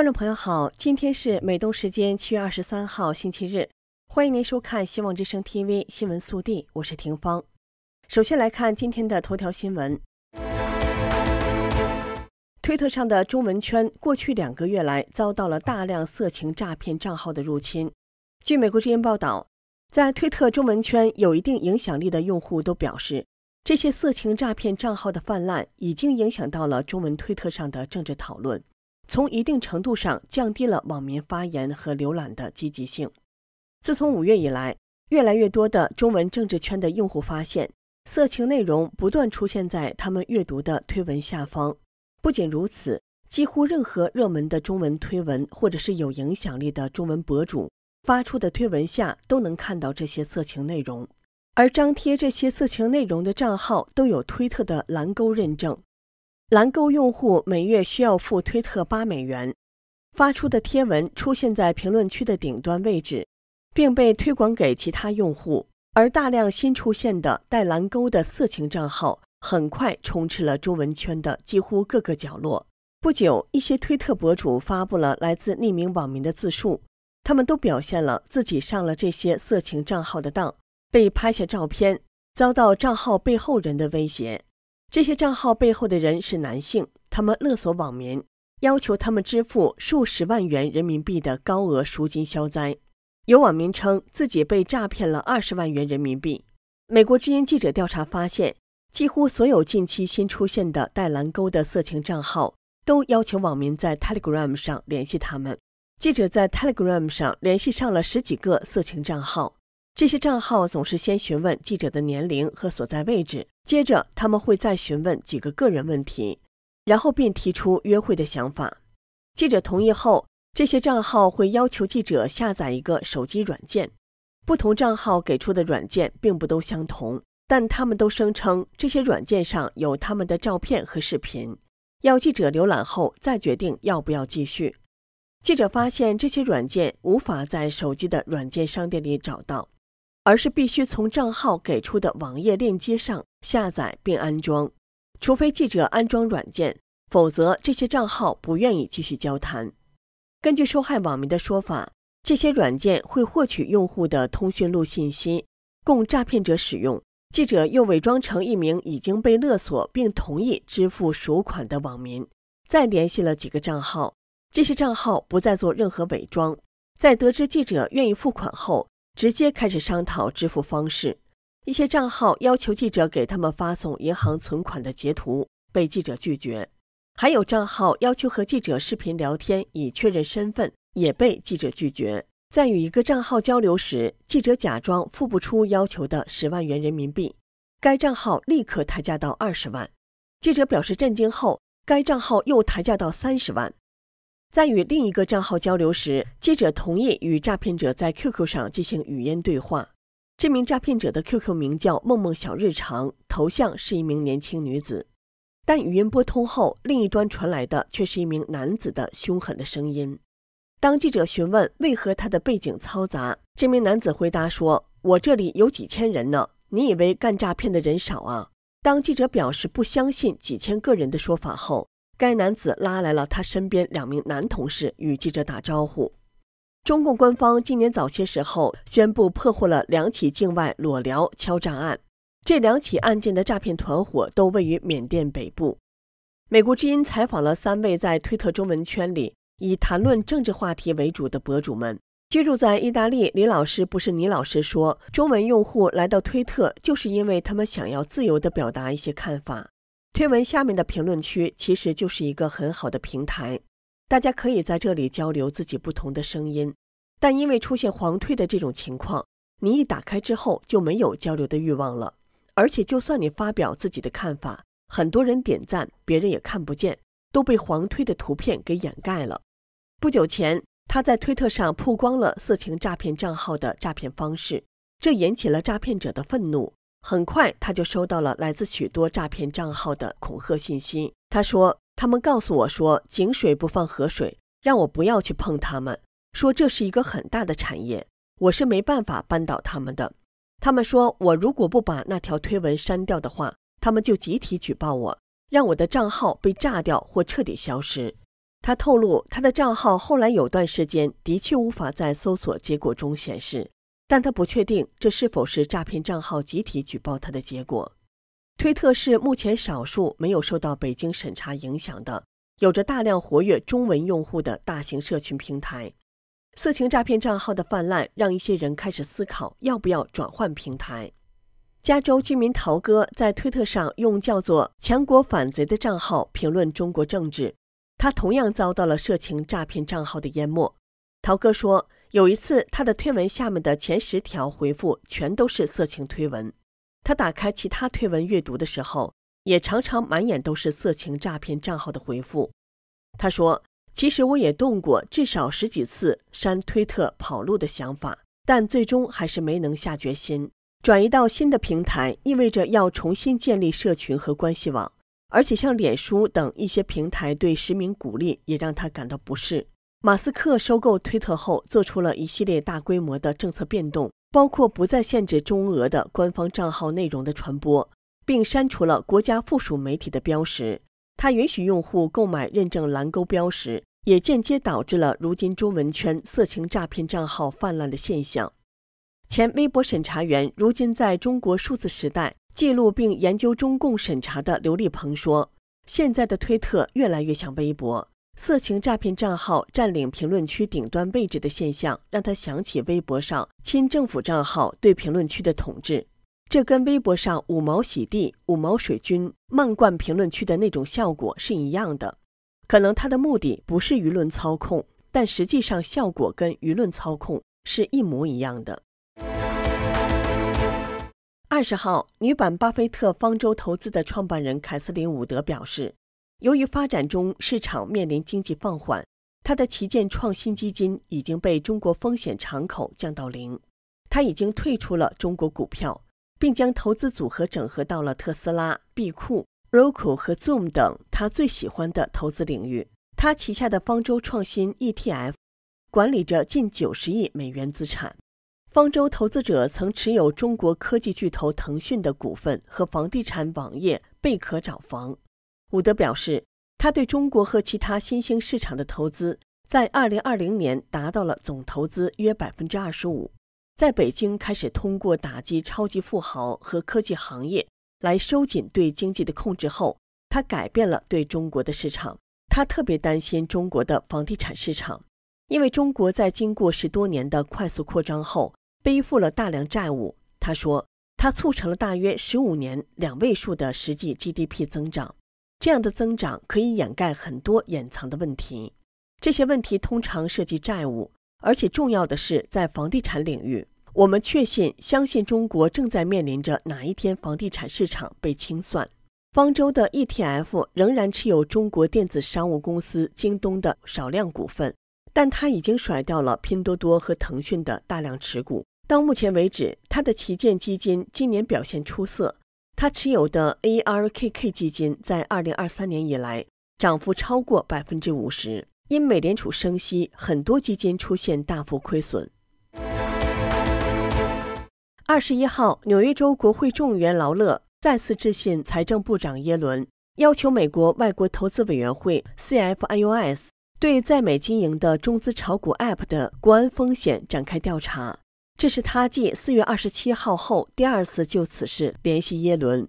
观众朋友好，今天是美东时间七月二十三号星期日，欢迎您收看《希望之声 TV 新闻速递》，我是婷芳。首先来看今天的头条新闻。推特上的中文圈过去两个月来遭到了大量色情诈骗账号的入侵。据美国之音报道，在推特中文圈有一定影响力的用户都表示，这些色情诈骗账号的泛滥已经影响到了中文推特上的政治讨论。从一定程度上降低了网民发言和浏览的积极性。自从五月以来，越来越多的中文政治圈的用户发现，色情内容不断出现在他们阅读的推文下方。不仅如此，几乎任何热门的中文推文，或者是有影响力的中文博主发出的推文下，都能看到这些色情内容。而张贴这些色情内容的账号，都有推特的蓝勾认证。蓝勾用户每月需要付推特八美元，发出的贴文出现在评论区的顶端位置，并被推广给其他用户。而大量新出现的带蓝勾的色情账号，很快充斥了中文圈的几乎各个角落。不久，一些推特博主发布了来自匿名网民的自述，他们都表现了自己上了这些色情账号的当，被拍下照片，遭到账号背后人的威胁。这些账号背后的人是男性，他们勒索网民，要求他们支付数十万元人民币的高额赎金消灾。有网民称自己被诈骗了二十万元人民币。美国之音记者调查发现，几乎所有近期新出现的带蓝勾的色情账号都要求网民在 Telegram 上联系他们。记者在 Telegram 上联系上了十几个色情账号，这些账号总是先询问记者的年龄和所在位置。接着他们会再询问几个个人问题，然后便提出约会的想法。记者同意后，这些账号会要求记者下载一个手机软件。不同账号给出的软件并不都相同，但他们都声称这些软件上有他们的照片和视频，要记者浏览后再决定要不要继续。记者发现这些软件无法在手机的软件商店里找到，而是必须从账号给出的网页链接上。下载并安装，除非记者安装软件，否则这些账号不愿意继续交谈。根据受害网民的说法，这些软件会获取用户的通讯录信息，供诈骗者使用。记者又伪装成一名已经被勒索并同意支付赎款的网民，再联系了几个账号。这些账号不再做任何伪装，在得知记者愿意付款后，直接开始商讨支付方式。一些账号要求记者给他们发送银行存款的截图，被记者拒绝；还有账号要求和记者视频聊天以确认身份，也被记者拒绝。在与一个账号交流时，记者假装付不出要求的十万元人民币，该账号立刻抬价到二十万。记者表示震惊后，该账号又抬价到三十万。在与另一个账号交流时，记者同意与诈骗者在 QQ 上进行语音对话。这名诈骗者的 QQ 名叫“梦梦小日常”，头像是一名年轻女子，但语音拨通后，另一端传来的却是一名男子的凶狠的声音。当记者询问为何他的背景嘈杂，这名男子回答说：“我这里有几千人呢，你以为干诈骗的人少啊？”当记者表示不相信几千个人的说法后，该男子拉来了他身边两名男同事与记者打招呼。中共官方今年早些时候宣布破获了两起境外裸聊敲诈案，这两起案件的诈骗团伙都位于缅甸北部。美国之音采访了三位在推特中文圈里以谈论政治话题为主的博主们。居住在意大利，李老师不是倪老师说，中文用户来到推特，就是因为他们想要自由地表达一些看法。推文下面的评论区其实就是一个很好的平台，大家可以在这里交流自己不同的声音。但因为出现黄推的这种情况，你一打开之后就没有交流的欲望了。而且，就算你发表自己的看法，很多人点赞，别人也看不见，都被黄推的图片给掩盖了。不久前，他在推特上曝光了色情诈骗账号的诈骗方式，这引起了诈骗者的愤怒。很快，他就收到了来自许多诈骗账号的恐吓信息。他说：“他们告诉我说，井水不犯河水，让我不要去碰他们。”说这是一个很大的产业，我是没办法扳倒他们的。他们说我如果不把那条推文删掉的话，他们就集体举报我，让我的账号被炸掉或彻底消失。他透露，他的账号后来有段时间的确无法在搜索结果中显示，但他不确定这是否是诈骗账号集体举报他的结果。推特是目前少数没有受到北京审查影响的、有着大量活跃中文用户的大型社群平台。色情诈骗账号的泛滥，让一些人开始思考要不要转换平台。加州居民陶哥在推特上用叫做“强国反贼”的账号评论中国政治，他同样遭到了色情诈骗账号的淹没。陶哥说，有一次他的推文下面的前十条回复全都是色情推文，他打开其他推文阅读的时候，也常常满眼都是色情诈骗账号的回复。他说。其实我也动过至少十几次删推特跑路的想法，但最终还是没能下决心转移到新的平台。意味着要重新建立社群和关系网，而且像脸书等一些平台对实名鼓励也让他感到不适。马斯克收购推特后，做出了一系列大规模的政策变动，包括不再限制中俄的官方账号内容的传播，并删除了国家附属媒体的标识。他允许用户购买认证蓝勾标识。也间接导致了如今中文圈色情诈骗账号泛滥的现象。前微博审查员，如今在中国数字时代记录并研究中共审查的刘立鹏说：“现在的推特越来越像微博，色情诈骗账号占领评论区顶端位置的现象，让他想起微博上亲政府账号对评论区的统治。这跟微博上五毛洗地、五毛水军漫灌评论区的那种效果是一样的。”可能他的目的不是舆论操控，但实际上效果跟舆论操控是一模一样的。二十号，女版巴菲特方舟投资的创办人凯瑟琳·伍德表示，由于发展中市场面临经济放缓，他的旗舰创新基金已经被中国风险敞口降到零，他已经退出了中国股票，并将投资组合整合到了特斯拉、币库。Roku 和 Zoom 等他最喜欢的投资领域。他旗下的方舟创新 ETF 管理着近九十亿美元资产。方舟投资者曾持有中国科技巨头腾讯的股份和房地产网页贝壳找房。伍德表示，他对中国和其他新兴市场的投资在二零二零年达到了总投资约百分之二十五。在北京开始通过打击超级富豪和科技行业。来收紧对经济的控制后，他改变了对中国的市场。他特别担心中国的房地产市场，因为中国在经过十多年的快速扩张后，背负了大量债务。他说，他促成了大约十五年两位数的实际 GDP 增长，这样的增长可以掩盖很多掩藏的问题。这些问题通常涉及债务，而且重要的是在房地产领域。我们确信，相信中国正在面临着哪一天房地产市场被清算。方舟的 ETF 仍然持有中国电子商务公司京东的少量股份，但它已经甩掉了拼多多和腾讯的大量持股。到目前为止，它的旗舰基金今年表现出色。它持有的 ARKK 基金在2023年以来涨幅超过百分之五十。因美联储升息，很多基金出现大幅亏损。二十一号，纽约州国会众议员劳勒再次致信财政部长耶伦，要求美国外国投资委员会 （CFIUS） 对在美经营的中资炒股 App 的国安风险展开调查。这是他继四月二十七号后第二次就此事联系耶伦。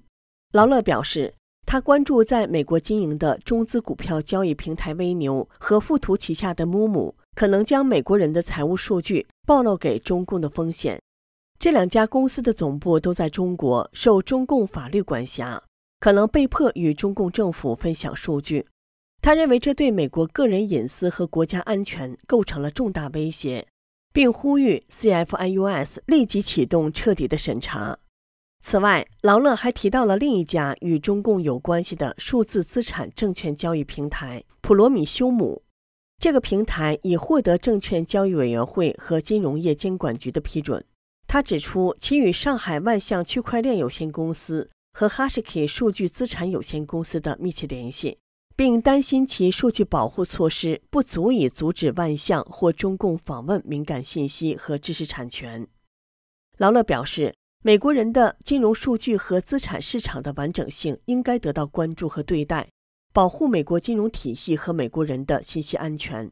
劳勒表示，他关注在美国经营的中资股票交易平台微牛和富途旗下的 m o o 木可能将美国人的财务数据暴露给中共的风险。这两家公司的总部都在中国，受中共法律管辖，可能被迫与中共政府分享数据。他认为这对美国个人隐私和国家安全构成了重大威胁，并呼吁 CFIUS 立即启动彻底的审查。此外，劳勒还提到了另一家与中共有关系的数字资产证券交易平台——普罗米修姆。这个平台已获得证券交易委员会和金融业监管局的批准。他指出其与上海万象区块链有限公司和 Hashkey 数据资产有限公司的密切联系，并担心其数据保护措施不足以阻止万象或中共访问敏感信息和知识产权。劳勒表示，美国人的金融数据和资产市场的完整性应该得到关注和对待，保护美国金融体系和美国人的信息安全。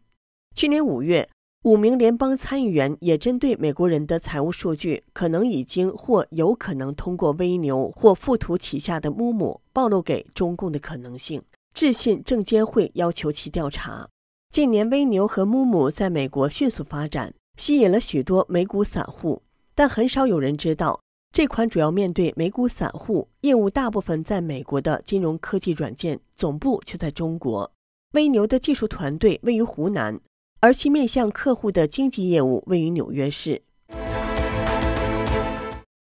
去年五月。五名联邦参议员也针对美国人的财务数据可能已经或有可能通过微牛或富途旗下的 m 木暴露给中共的可能性，致信证监会要求其调查。近年，微牛和 m 木在美国迅速发展，吸引了许多美股散户，但很少有人知道，这款主要面对美股散户、业务大部分在美国的金融科技软件，总部却在中国。微牛的技术团队位于湖南。而其面向客户的经纪业务位于纽约市。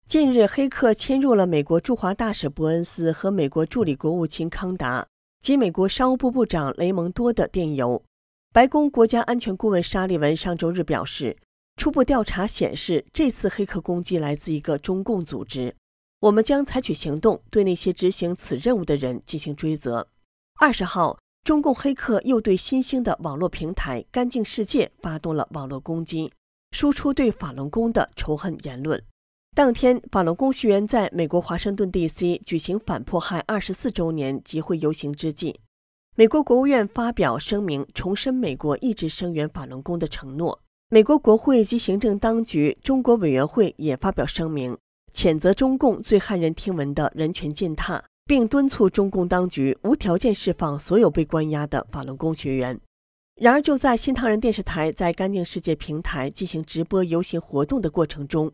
近日，黑客侵入了美国驻华大使伯恩斯和美国助理国务卿康达及美国商务部部长雷蒙多的电邮。白宫国家安全顾问沙利文上周日表示，初步调查显示，这次黑客攻击来自一个中共组织。我们将采取行动，对那些执行此任务的人进行追责。二十号。中共黑客又对新兴的网络平台“干净世界”发动了网络攻击，输出对法轮功的仇恨言论。当天，法轮功学员在美国华盛顿 DC 举行反迫害二十四周年集会游行之际，美国国务院发表声明，重申美国一直声援法轮功的承诺。美国国会及行政当局中国委员会也发表声明，谴责中共最骇人听闻的人权践踏。并敦促中共当局无条件释放所有被关押的法轮功学员。然而，就在新唐人电视台在干净世界平台进行直播游行活动的过程中，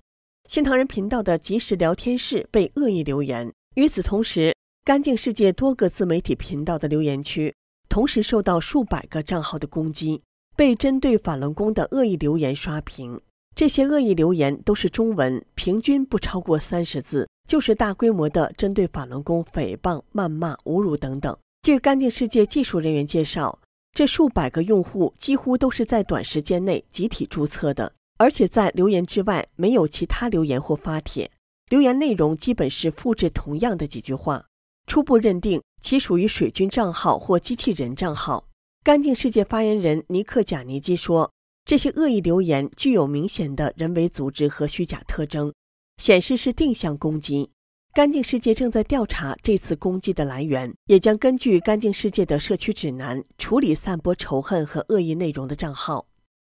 新唐人频道的即时聊天室被恶意留言。与此同时，干净世界多个自媒体频道的留言区同时受到数百个账号的攻击，被针对法轮功的恶意留言刷屏。这些恶意留言都是中文，平均不超过三十字。就是大规模的针对法轮功诽谤、谩骂、侮辱等等。据干净世界技术人员介绍，这数百个用户几乎都是在短时间内集体注册的，而且在留言之外没有其他留言或发帖。留言内容基本是复制同样的几句话。初步认定其属于水军账号或机器人账号。干净世界发言人尼克贾尼基说：“这些恶意留言具有明显的人为组织和虚假特征。”显示是定向攻击，干净世界正在调查这次攻击的来源，也将根据干净世界的社区指南处理散播仇恨和恶意内容的账号。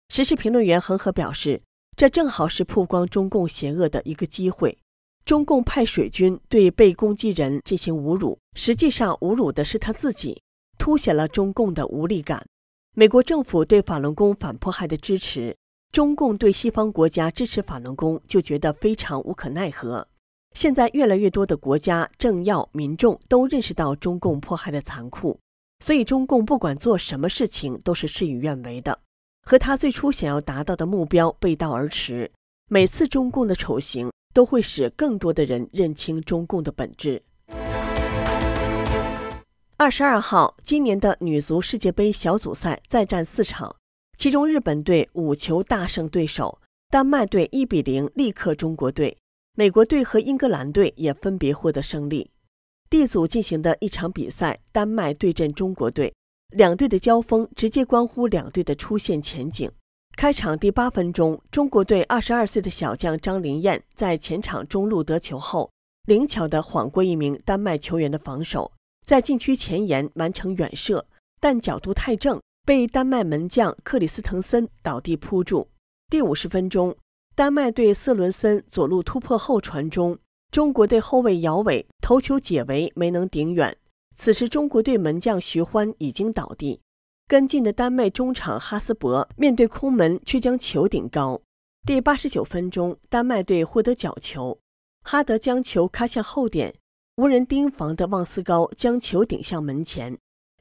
时事评论员恒河表示，这正好是曝光中共邪恶的一个机会。中共派水军对被攻击人进行侮辱，实际上侮辱的是他自己，凸显了中共的无力感。美国政府对法轮功反迫害的支持。中共对西方国家支持法轮功就觉得非常无可奈何。现在越来越多的国家政要、民众都认识到中共迫害的残酷，所以中共不管做什么事情都是事与愿违的，和他最初想要达到的目标背道而驰。每次中共的丑行都会使更多的人认清中共的本质。二十二号，今年的女足世界杯小组赛再战四场。其中，日本队五球大胜对手，丹麦队一比零力克中国队，美国队和英格兰队也分别获得胜利。D 组进行的一场比赛，丹麦对阵中国队，两队的交锋直接关乎两队的出线前景。开场第八分钟，中国队二十二岁的小将张琳艳在前场中路得球后，灵巧地晃过一名丹麦球员的防守，在禁区前沿完成远射，但角度太正。被丹麦门将克里斯滕森倒地扑住。第五十分钟，丹麦队瑟伦森左路突破后传中，中国队后卫姚伟头球解围没能顶远。此时，中国队门将徐欢已经倒地，跟进的丹麦中场哈斯伯面对空门却将球顶高。第八十九分钟，丹麦队获得角球，哈德将球开向后点，无人盯防的旺斯高将球顶向门前。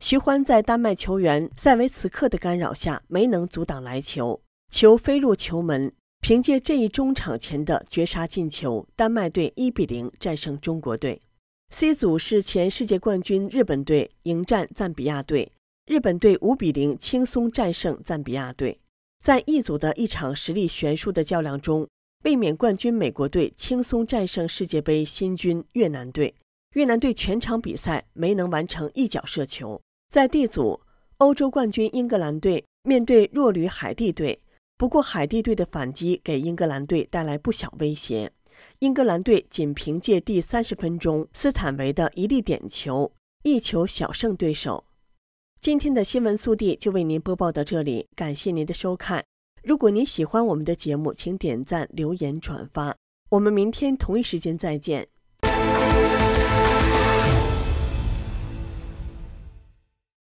徐欢在丹麦球员塞维茨克的干扰下没能阻挡来球，球飞入球门。凭借这一中场前的绝杀进球，丹麦队一比零战胜中国队。C 组是前世界冠军日本队迎战赞比亚队，日本队五比零轻松战胜赞比亚队。在 E 组的一场实力悬殊的较量中，卫冕冠军美国队轻松战胜世界杯新军越南队，越南队全场比赛没能完成一脚射球。在 D 组，欧洲冠军英格兰队面对弱旅海地队，不过海地队的反击给英格兰队带来不小威胁。英格兰队仅凭借第三十分钟斯坦维的一粒点球，一球小胜对手。今天的新闻速递就为您播报到这里，感谢您的收看。如果您喜欢我们的节目，请点赞、留言、转发。我们明天同一时间再见。